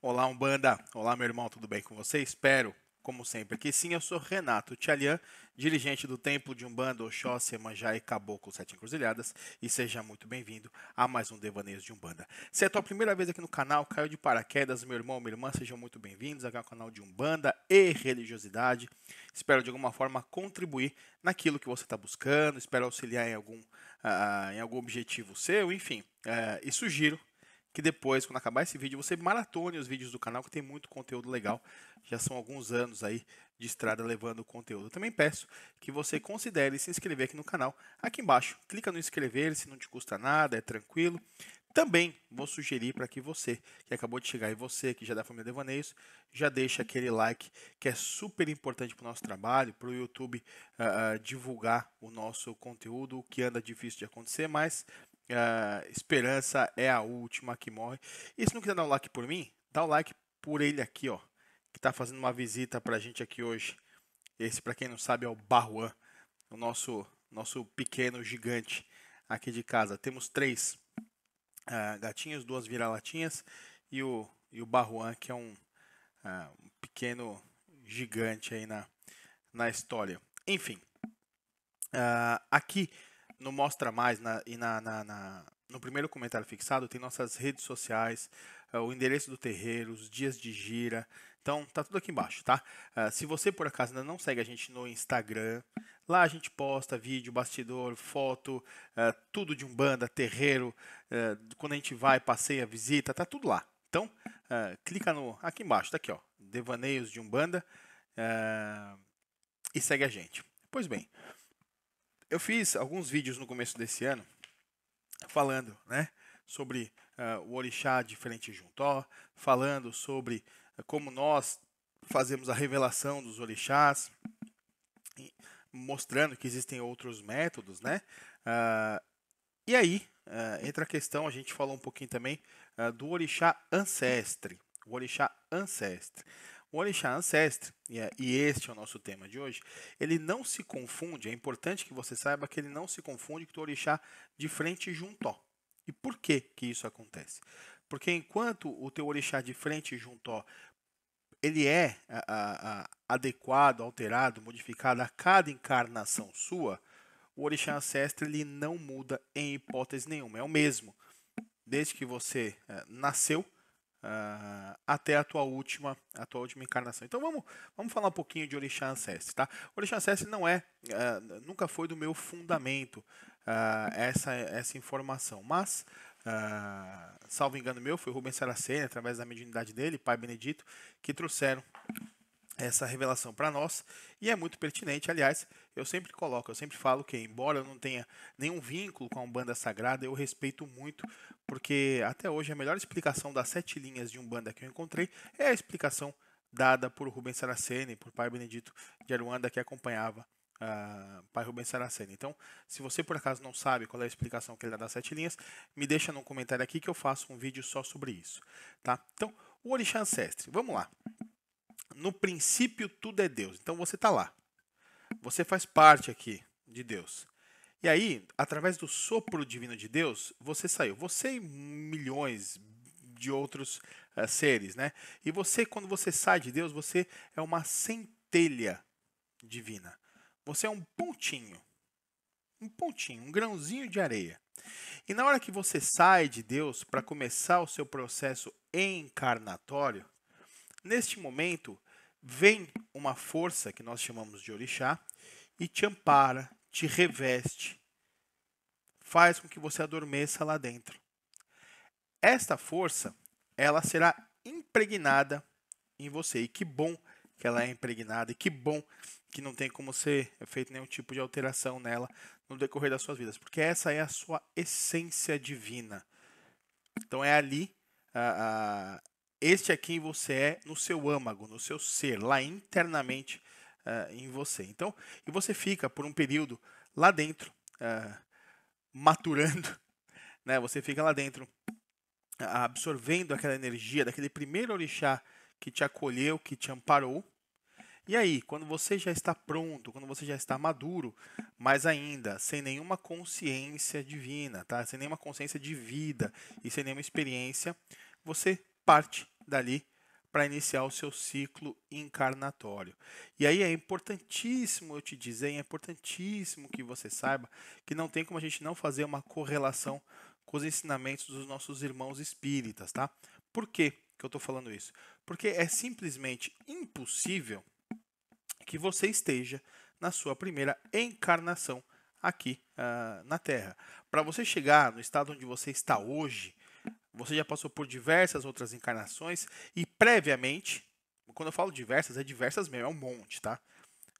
Olá, Umbanda! Olá, meu irmão, tudo bem com você? Espero, como sempre, que sim. Eu sou Renato Tchalian, dirigente do Templo de Umbanda, Oxóssi, Emanjá e Caboclo Sete Encruzilhadas, e seja muito bem-vindo a mais um Devaneios de Umbanda. Se é a tua primeira vez aqui no canal, caiu de paraquedas, meu irmão, minha irmã, sejam muito bem-vindos aqui ao canal de Umbanda e Religiosidade. Espero, de alguma forma, contribuir naquilo que você está buscando, espero auxiliar em algum, uh, em algum objetivo seu, enfim, uh, e sugiro que depois, quando acabar esse vídeo, você maratone os vídeos do canal, que tem muito conteúdo legal. Já são alguns anos aí de estrada levando conteúdo. Eu também peço que você considere se inscrever aqui no canal. Aqui embaixo, clica no inscrever-se, não te custa nada, é tranquilo. Também vou sugerir para que você que acabou de chegar e você que já é da família Devaneios, já deixa aquele like que é super importante para o nosso trabalho, para o YouTube uh, divulgar o nosso conteúdo, o que anda difícil de acontecer, mas Uh, esperança é a última que morre. E se não quiser dar um like por mim, dá um like por ele aqui, ó. Que tá fazendo uma visita pra gente aqui hoje. Esse, pra quem não sabe, é o Barruan, o nosso, nosso pequeno gigante aqui de casa. Temos três uh, gatinhos, duas vira-latinhas e o, e o Barruan, que é um, uh, um pequeno gigante aí na, na história. Enfim, aqui no Mostra Mais na, e na, na, na, no primeiro comentário fixado tem nossas redes sociais, eh, o endereço do terreiro, os dias de gira. Então tá tudo aqui embaixo, tá? Eh, se você por acaso ainda não segue a gente no Instagram, lá a gente posta vídeo, bastidor, foto, eh, tudo de umbanda, terreiro, quando a gente vai, passeia, visita, tá tudo lá. Então clica no aqui embaixo, tá aqui ó, devaneios de umbanda e segue a gente. Pois bem, eu fiz alguns vídeos no começo desse ano falando, né, sobre uh, o orixá de frente Juntó, falando sobre ah, como nós fazemos a revelação dos orixás, mostrando que existem outros métodos, né? Uh, e aí entra a questão, a gente falou um pouquinho também do orixá ancestre, o orixá ancestre. O orixá ancestre, é, e este é o nosso tema de hoje, ele não se confunde, é importante que você saiba que ele não se confunde com o orixá de frente juntó. E por que que isso acontece? Porque enquanto o teu orixá de frente juntó ele é a, a, adequado, alterado, modificado a cada encarnação sua, o orixá ancestro ele não muda em hipótese nenhuma, é o mesmo. Desde que você é, nasceu, Uh, até a tua última a tua última encarnação. Então vamos, vamos falar um pouquinho de Orixá Ancestre, tá? Orixá Ancestre não é, uh, nunca foi do meu fundamento uh, essa, essa informação, mas salvo engano meu, foi Rubens Saraceni, através da mediunidade dele, Pai Benedito, que trouxeram essa revelação para nós e é muito pertinente. Aliás, eu sempre coloco, eu sempre falo que, embora eu não tenha nenhum vínculo com a Umbanda Sagrada, eu respeito muito, porque até hoje a melhor explicação das sete linhas de Umbanda que eu encontrei é a explicação dada por Rubens Saraceni, por Pai Benedito de Aruanda, que acompanhava uh, Pai Rubens Saraceni. Então, se você por acaso não sabe qual é a explicação que ele dá das sete linhas, me deixa num comentário aqui que eu faço um vídeo só sobre isso. tá? Então, o Orixá Ancestre, vamos lá no princípio tudo é Deus. Então você está lá. Você faz parte aqui de Deus. E aí, através do sopro divino de Deus, você saiu. Você e milhões de outros uh, seres, né? E você, quando você sai de Deus, você é uma centelha divina. Você é um pontinho. Um pontinho, um grãozinho de areia. E na hora que você sai de Deus para começar o seu processo encarnatório, neste momento, Vem uma força que nós chamamos de orixá e te ampara, te reveste, faz com que você adormeça lá dentro. Esta força, ela será impregnada em você. E que bom que ela é impregnada, e que bom que não tem como ser feito nenhum tipo de alteração nela no decorrer das suas vidas, porque essa é a sua essência divina. Então é ali, a, este é quem você é no seu âmago, no seu ser, lá internamente uh, em você. Então, e você fica por um período lá dentro, uh, maturando, né? Você fica lá dentro absorvendo aquela energia daquele primeiro orixá que te acolheu, que te amparou. E aí, quando você já está pronto, quando você já está maduro, mas ainda sem nenhuma consciência divina, tá? Sem nenhuma consciência de vida e sem nenhuma experiência, você parte dali para iniciar o seu ciclo encarnatório. E aí é importantíssimo eu te dizer, é importantíssimo que você saiba que não tem como a gente não fazer uma correlação com os ensinamentos dos nossos irmãos espíritas, tá? Por quê que eu estou falando isso? Porque é simplesmente impossível que você esteja na sua primeira encarnação aqui uh, na Terra. Para você chegar no estado onde você está hoje, você já passou por diversas outras encarnações e previamente, quando eu falo diversas, é diversas mesmo, é um monte, tá?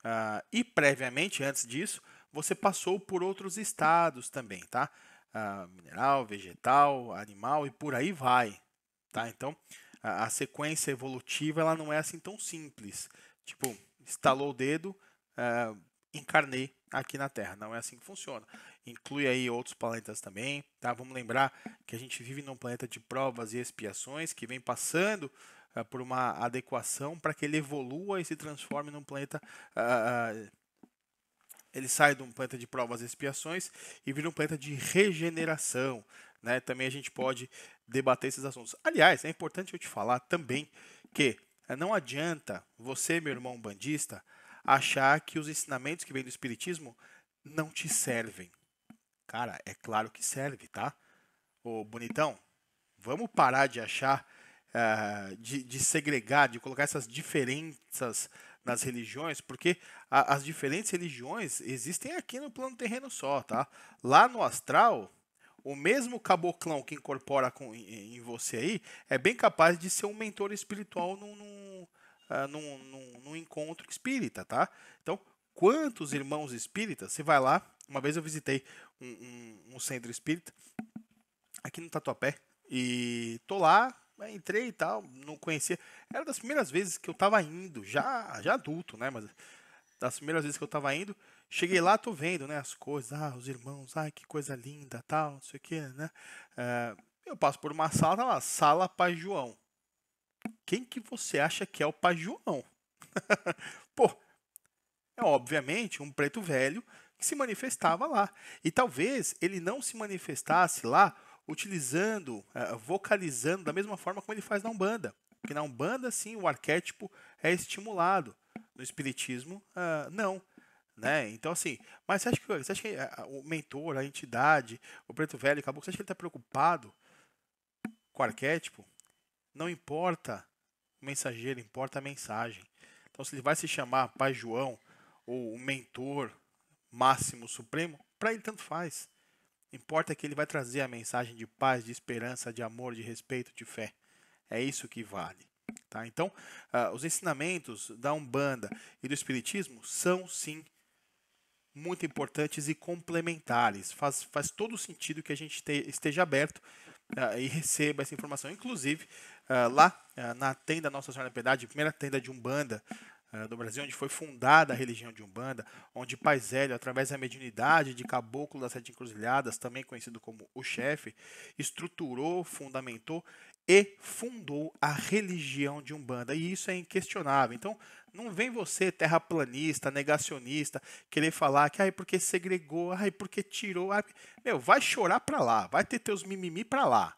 Uh, e previamente, antes disso, você passou por outros estados também, tá? Uh, mineral, vegetal, animal e por aí vai, tá? Então, a, a, sequência evolutiva ela não é assim tão simples. Tipo, estalou o dedo, uh, encarnei aqui na Terra. Não é assim que funciona inclui aí outros planetas também, tá? Vamos lembrar que a gente vive num planeta de provas e expiações que vem passando uh, por uma adequação para que ele evolua e se transforme num planeta uh, ele sai de um planeta de provas e expiações e vira um planeta de regeneração, né? Também a gente pode debater esses assuntos. Aliás, é importante eu te falar também que eh, não adianta você, meu irmão bandista, achar que os ensinamentos que vêm do espiritismo não te servem. Cara, é claro que serve, tá? Ô, bonitão, vamos parar de achar, uh, de, de, segregar, de colocar essas diferenças nas religiões, porque a, as diferentes religiões existem aqui no plano terreno só, tá? Lá no astral, o mesmo caboclão que incorpora com, em, em, você aí é bem capaz de ser um mentor espiritual num, num, uh, num, num encontro espírita, tá? Então, quantos irmãos espíritas, você vai lá, uma vez eu visitei um, um, um centro espírita, aqui no Tatuapé, e tô lá, entrei e tal, não conhecia. Era das primeiras vezes que eu tava indo, já, já adulto, né? Mas das primeiras vezes que eu tava indo, cheguei lá, tô vendo, né? As coisas, ah, os irmãos, ah, que coisa linda, tal, não sei o que, né? É, eu passo por uma sala, tá lá, sala Pai João. Quem que você acha que é o Pai João? Pô, é obviamente um preto velho que se manifestava lá. E talvez ele não se manifestasse lá utilizando, eh, vocalizando da mesma forma como ele faz na Umbanda. Porque na Umbanda, sim, o arquétipo é estimulado. No Espiritismo, ah, não. Né? Então, assim, mas você acha que, você acha que eh, o mentor, a entidade, o preto velho, acabou, você acha que ele está preocupado com o arquétipo? Não importa o mensageiro, importa a mensagem. Então, se ele vai se chamar Pai João, ou o mentor máximo supremo, para ele tanto faz. Importa que ele vai trazer a mensagem de paz, de esperança, de amor, de respeito, de fé. É isso que vale. Tá? Então, uh, os ensinamentos da Umbanda e do Espiritismo são, sim, muito importantes e complementares. Faz, faz todo sentido que a gente te, esteja aberto uh, e receba essa informação. Inclusive, uh, lá na tenda Nossa Senhora da Piedade, primeira tenda de Umbanda do eh, Brasil, onde foi fundada a religião de Umbanda, onde Paisélio, através da mediunidade de Caboclo das Sete Encruzilhadas, também conhecido como o chefe, estruturou, fundamentou e fundou a religião de Umbanda. E isso é inquestionável. Então, não vem você, terraplanista, negacionista, querer falar que ai, porque segregou, ai, porque tirou. Ai... Meu, vai chorar para lá, vai ter teus mimimi para lá.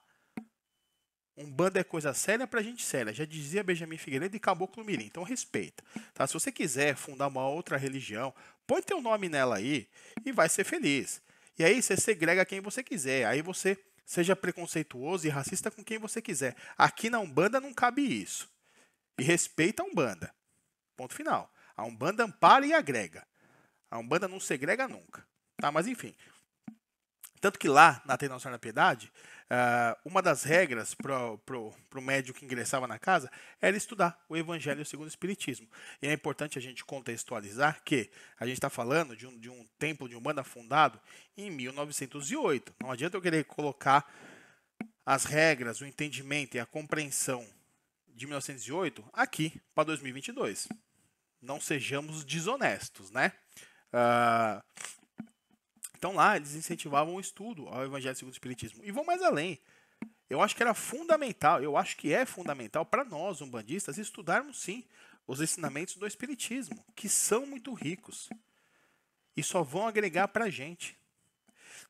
Um bando é coisa séria pra gente séria. Já dizia Benjamin Figueiredo e Caboclo Mirim. Então respeita. Tá? Se você quiser fundar uma outra religião, põe teu nome nela aí e vai ser feliz. E aí você segrega quem você quiser. Aí você seja preconceituoso e racista com quem você quiser. Aqui na Umbanda não cabe isso. E respeita a Umbanda. Ponto final. A Umbanda ampara e agrega. A Umbanda não segrega nunca. Tá? Mas enfim. Tanto que lá, na Tendência da Piedade, Uh, uma das regras para o médium que ingressava na casa era estudar o Evangelho segundo o Espiritismo. E é importante a gente contextualizar que a gente está falando de um, de um templo de Umbanda fundado em 1908. Não adianta eu querer colocar as regras, o entendimento e a compreensão de 1908 aqui para 2022. Não sejamos desonestos, né? Uh, então lá eles incentivavam o estudo ao Evangelho segundo o Espiritismo. E vão mais além. Eu acho que era fundamental, eu acho que é fundamental para nós, umbandistas, estudarmos sim os ensinamentos do Espiritismo, que são muito ricos e só vão agregar para a gente.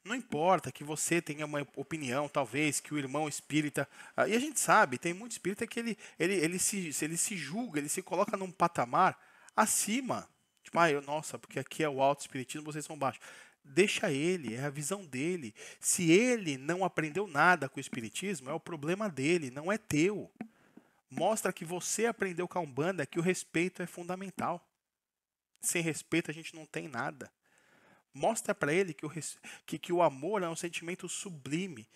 Não importa que você tenha uma opinião, talvez, que o irmão espírita. Ah, e a gente sabe, tem muito espírita que ele, ele, ele, se, ele se julga, ele se coloca num patamar acima. Tipo, ah, eu, nossa, porque aqui é o alto espiritismo, vocês são baixos. Deixa ele, é a visão dele. Se ele não aprendeu nada com o Espiritismo, é o problema dele, não é teu. Mostra que você aprendeu com a Umbanda que o respeito é fundamental. Sem respeito a gente não tem nada. Mostra para ele que o, que, que o amor é um sentimento sublime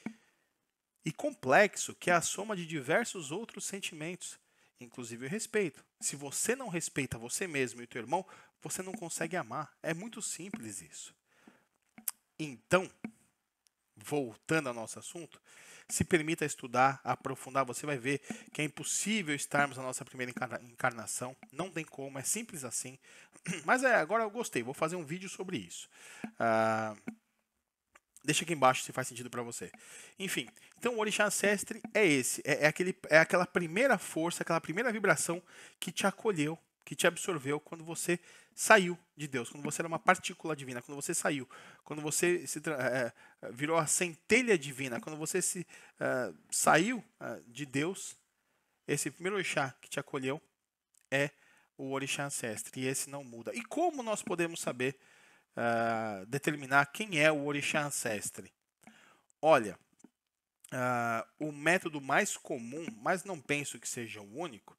e complexo, que é a soma de diversos outros sentimentos, inclusive o respeito. Se você não respeita você mesmo e o teu irmão, você não consegue amar. É muito simples isso. Então, voltando ao nosso assunto, se permita estudar, aprofundar. Você vai ver que é impossível estarmos na nossa primeira encarnação. Não tem como, é simples assim. Mas é, agora eu gostei, vou fazer um vídeo sobre isso. Ah, deixa aqui embaixo se faz sentido para você. Enfim, então o Orixá Ancestre é esse. É, é, aquele, é aquela primeira força, aquela primeira vibração que te acolheu, que te absorveu quando você saiu de Deus, quando você era uma partícula divina, quando você saiu, quando você se é, virou a centelha divina, quando você se é, saiu é, de Deus, esse primeiro orixá que te acolheu é o orixá ancestral e esse não muda. E como nós podemos saber determinar quem é o orixá ancestral? Olha, o método mais comum, mas não penso que seja o único,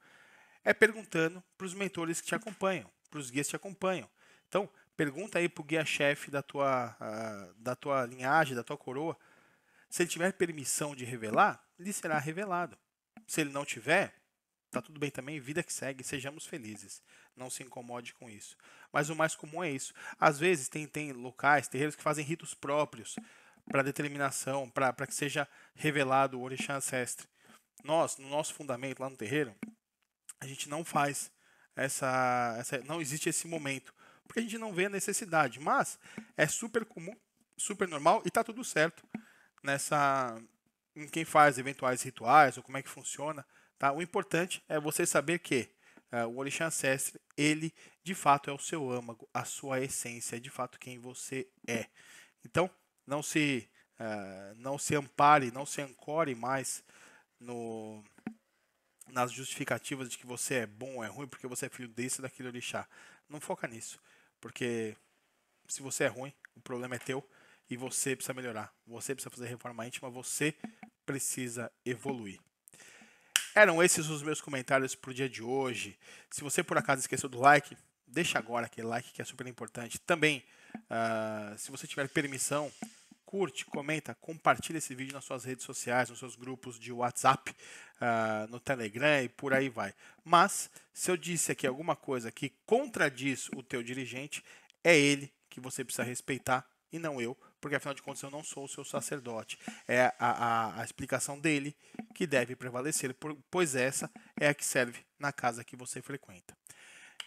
é perguntando para os mentores que te acompanham, para os guias que te acompanham. Então, pergunta aí para o guia-chefe da tua, ah, da tua linhagem, da tua coroa. Se ele tiver permissão de revelar, lhe será revelado. Se ele não tiver, tá tudo bem também, vida que segue, sejamos felizes. Não se incomode com isso. Mas o mais comum é isso. Às vezes tem, tem locais, terreiros que fazem ritos próprios para determinação, para que seja revelado o orixá ancestre. Nós, no nosso fundamento lá no terreiro, a gente não faz essa, essa, não existe esse momento, porque a gente não vê a necessidade, mas é super comum, super normal e tá tudo certo nessa em quem faz eventuais rituais ou como é que funciona, tá? O importante é você saber que uh, o orixá ancestre, ele de fato é o seu âmago, a sua essência, é de fato quem você é. Então, não se uh, não se ampare, não se ancore mais no nas justificativas de que você é bom ou é ruim porque você é filho desse daquele orixá. Não foca nisso, porque se você é ruim, o problema é teu e você precisa melhorar. Você precisa fazer reforma íntima, você precisa evoluir. Eram esses os meus comentários para o dia de hoje. Se você por acaso esqueceu do like, deixa agora aquele like que é super importante. Também, uh, se você tiver permissão, curte, comenta, compartilha esse vídeo nas suas redes sociais, nos seus grupos de WhatsApp, uh, no Telegram e por aí vai. Mas se eu disse aqui alguma coisa que contradiz o teu dirigente, é ele que você precisa respeitar e não eu, porque afinal de contas eu não sou o seu sacerdote. É a, a, a explicação dele que deve prevalecer, pois essa é a que serve na casa que você frequenta.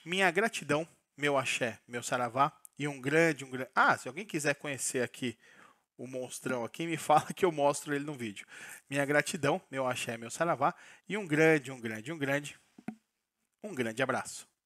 Minha gratidão, meu axé, meu saravá e um grande, um grande. Ah, se alguém quiser conhecer aqui o monstrão aqui, me fala que eu mostro ele no vídeo. Minha gratidão, meu axé, meu saravá, e um grande, um grande, um grande, um grande abraço.